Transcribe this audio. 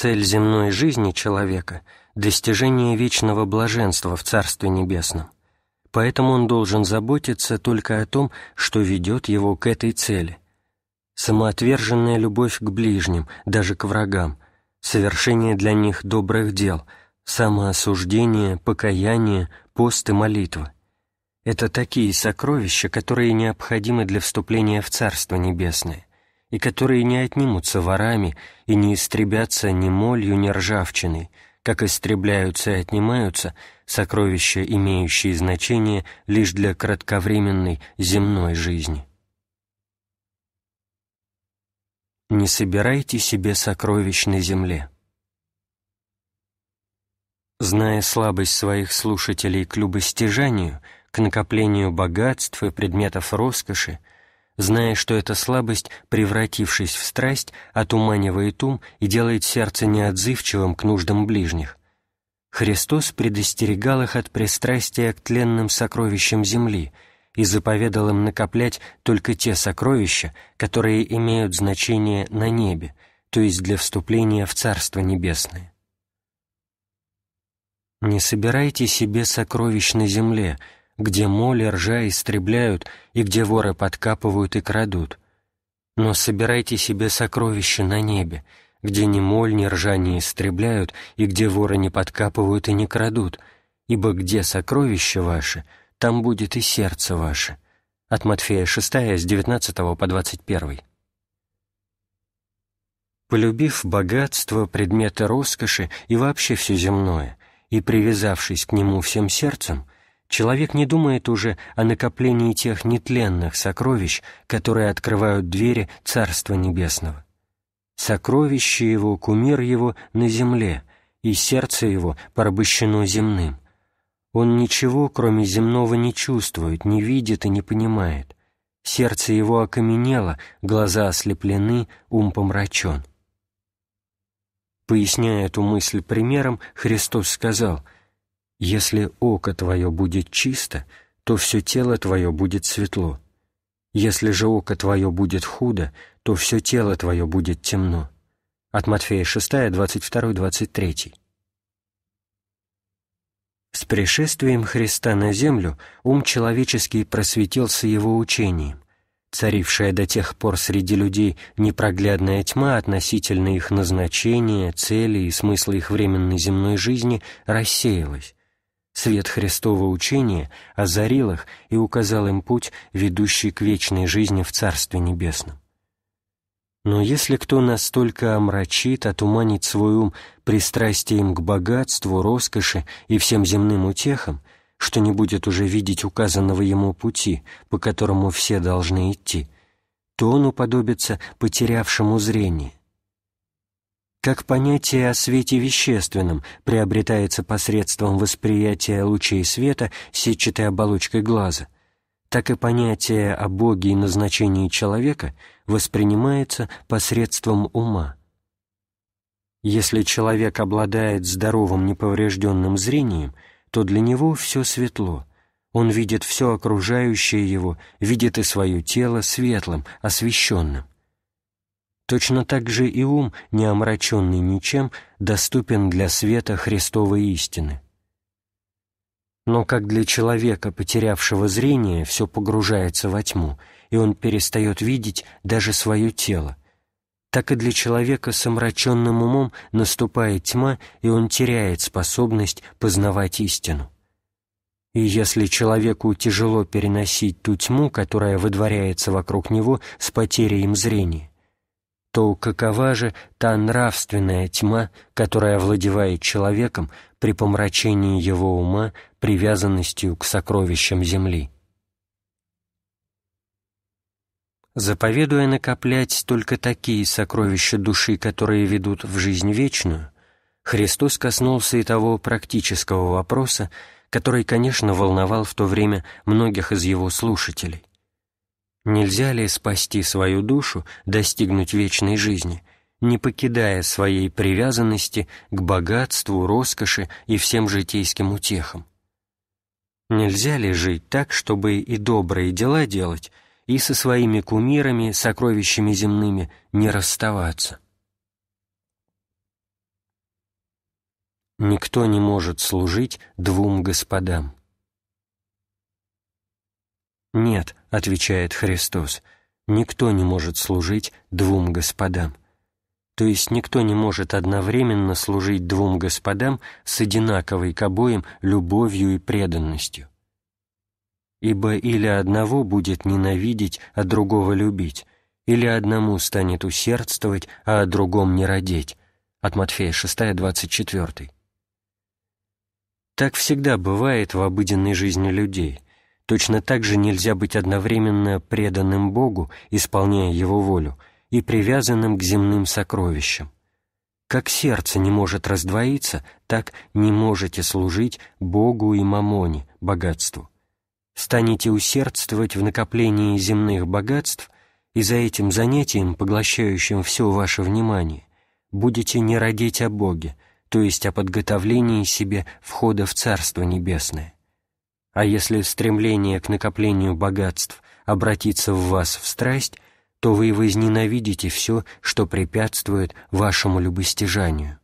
цель земной жизни человека — достижение вечного блаженства в Царстве Небесном. Поэтому он должен заботиться только о том, что ведет его к этой цели. Самоотверженная любовь к ближним, даже к врагам, совершение для них добрых дел, самоосуждение, покаяние, пост и молитва — это такие сокровища, которые необходимы для вступления в Царство Небесное и которые не отнимутся ворами и не истребятся ни молью, ни ржавчиной, как истребляются и отнимаются сокровища, имеющие значение лишь для кратковременной земной жизни. Не собирайте себе сокровищ на земле. Зная слабость своих слушателей к любостяжанию, к накоплению богатств и предметов роскоши, зная, что эта слабость, превратившись в страсть, отуманивает ум и делает сердце неотзывчивым к нуждам ближних. Христос предостерегал их от пристрастия к тленным сокровищам земли и заповедал им накоплять только те сокровища, которые имеют значение на небе, то есть для вступления в Царство Небесное. «Не собирайте себе сокровищ на земле, где моли, ржа истребляют, и где воры подкапывают и крадут. Но собирайте себе сокровища на небе, где ни моль, ни ржа не истребляют, и где воры не подкапывают и не крадут, ибо где сокровища ваши, там будет и сердце ваше». От Матфея 6, с 19 по 21. Полюбив богатство, предметы роскоши и вообще все земное, и привязавшись к нему всем сердцем, Человек не думает уже о накоплении тех нетленных сокровищ, которые открывают двери Царства Небесного. Сокровище его, кумир его на земле, и сердце его порабощено земным. Он ничего, кроме земного, не чувствует, не видит и не понимает. Сердце его окаменело, глаза ослеплены, ум помрачен. Поясняя эту мысль примером, Христос сказал — если око твое будет чисто, то все тело твое будет светло. Если же око твое будет худо, то все тело твое будет темно». От Матфея 6, 22-23. С пришествием Христа на землю ум человеческий просветился его учением. Царившая до тех пор среди людей непроглядная тьма относительно их назначения, цели и смысла их временной земной жизни рассеялась. Свет Христова учения озарил их и указал им путь, ведущий к вечной жизни в Царстве Небесном. Но если кто настолько омрачит, отуманит свой ум пристрастием к богатству, роскоши и всем земным утехам, что не будет уже видеть указанного ему пути, по которому все должны идти, то он уподобится потерявшему зрение, как понятие о свете вещественном приобретается посредством восприятия лучей света сетчатой оболочкой глаза, так и понятие о Боге и назначении человека воспринимается посредством ума. Если человек обладает здоровым неповрежденным зрением, то для него все светло, он видит все окружающее его, видит и свое тело светлым, освещенным – Точно так же и ум, не омраченный ничем, доступен для света Христовой истины. Но как для человека, потерявшего зрение, все погружается во тьму, и он перестает видеть даже свое тело, так и для человека с омраченным умом наступает тьма, и он теряет способность познавать истину. И если человеку тяжело переносить ту тьму, которая выдворяется вокруг него с потерей им зрения, что какова же та нравственная тьма, которая овладевает человеком при помрачении его ума привязанностью к сокровищам земли. Заповедуя накоплять только такие сокровища души, которые ведут в жизнь вечную, Христос коснулся и того практического вопроса, который, конечно, волновал в то время многих из его слушателей. Нельзя ли спасти свою душу, достигнуть вечной жизни, не покидая своей привязанности к богатству, роскоши и всем житейским утехам? Нельзя ли жить так, чтобы и добрые дела делать, и со своими кумирами, сокровищами земными не расставаться? Никто не может служить двум господам. Нет, отвечает Христос, никто не может служить двум господам. То есть никто не может одновременно служить двум господам с одинаковой к обоим любовью и преданностью. Ибо или одного будет ненавидеть, а другого любить, или одному станет усердствовать, а о другом не родить. От Матфея 6, 24. Так всегда бывает в обыденной жизни людей – Точно так же нельзя быть одновременно преданным Богу, исполняя Его волю, и привязанным к земным сокровищам. Как сердце не может раздвоиться, так не можете служить Богу и мамоне, богатству. Станете усердствовать в накоплении земных богатств, и за этим занятием, поглощающим все ваше внимание, будете не родить о Боге, то есть о подготовлении себе входа в Царство Небесное. А если стремление к накоплению богатств обратится в вас в страсть, то вы возненавидите все, что препятствует вашему любостяжанию.